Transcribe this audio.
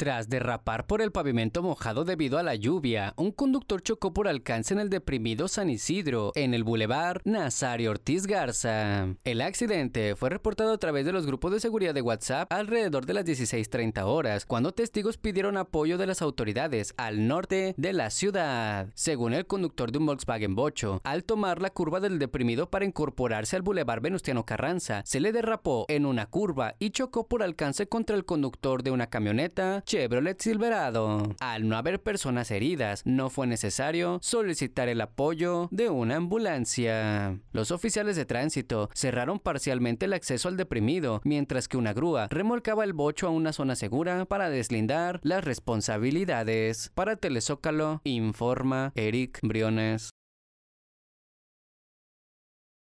Tras derrapar por el pavimento mojado debido a la lluvia, un conductor chocó por alcance en el deprimido San Isidro, en el bulevar Nazario Ortiz Garza. El accidente fue reportado a través de los grupos de seguridad de WhatsApp alrededor de las 16.30 horas, cuando testigos pidieron apoyo de las autoridades al norte de la ciudad. Según el conductor de un Volkswagen Bocho, al tomar la curva del deprimido para incorporarse al bulevar Venustiano Carranza, se le derrapó en una curva y chocó por alcance contra el conductor de una camioneta Chevrolet Silverado. Al no haber personas heridas, no fue necesario solicitar el apoyo de una ambulancia. Los oficiales de tránsito cerraron parcialmente el acceso al deprimido, mientras que una grúa remolcaba el bocho a una zona segura para deslindar las responsabilidades. Para Telezócalo, informa Eric Briones.